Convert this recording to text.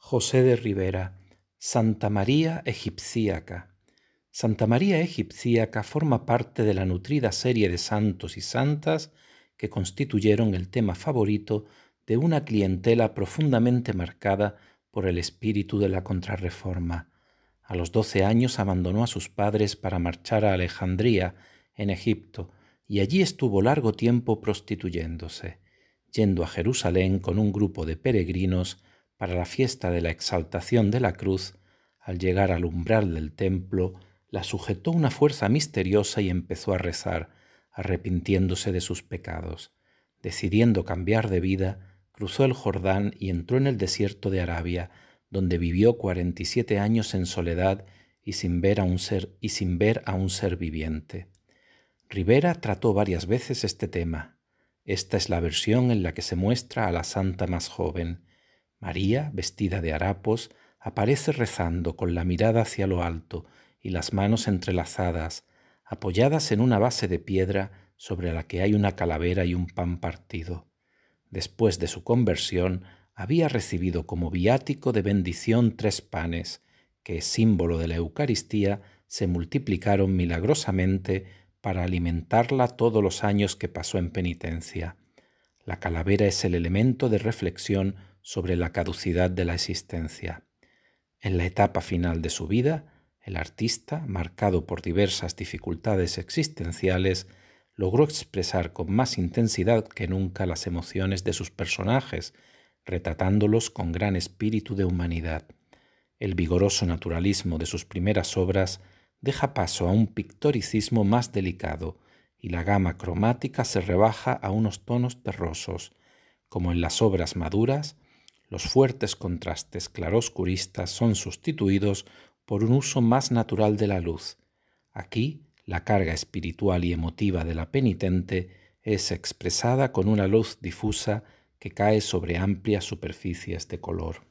José de Rivera, Santa María egipciaca. Santa María egipciaca forma parte de la nutrida serie de santos y santas que constituyeron el tema favorito de una clientela profundamente marcada por el espíritu de la contrarreforma. A los doce años abandonó a sus padres para marchar a Alejandría, en Egipto, y allí estuvo largo tiempo prostituyéndose, yendo a Jerusalén con un grupo de peregrinos para la fiesta de la exaltación de la cruz, al llegar al umbral del templo, la sujetó una fuerza misteriosa y empezó a rezar, arrepintiéndose de sus pecados. Decidiendo cambiar de vida, cruzó el Jordán y entró en el desierto de Arabia, donde vivió cuarenta y siete años en soledad y sin ver a un ser y sin ver a un ser viviente. Rivera trató varias veces este tema. Esta es la versión en la que se muestra a la santa más joven. María, vestida de harapos, aparece rezando con la mirada hacia lo alto y las manos entrelazadas, apoyadas en una base de piedra sobre la que hay una calavera y un pan partido. Después de su conversión, había recibido como viático de bendición tres panes, que, símbolo de la Eucaristía, se multiplicaron milagrosamente para alimentarla todos los años que pasó en penitencia. La calavera es el elemento de reflexión sobre la caducidad de la existencia. En la etapa final de su vida, el artista, marcado por diversas dificultades existenciales, logró expresar con más intensidad que nunca las emociones de sus personajes, retratándolos con gran espíritu de humanidad. El vigoroso naturalismo de sus primeras obras deja paso a un pictoricismo más delicado, y la gama cromática se rebaja a unos tonos terrosos, como en las obras maduras, los fuertes contrastes claroscuristas son sustituidos por un uso más natural de la luz. Aquí, la carga espiritual y emotiva de la penitente es expresada con una luz difusa que cae sobre amplias superficies de color.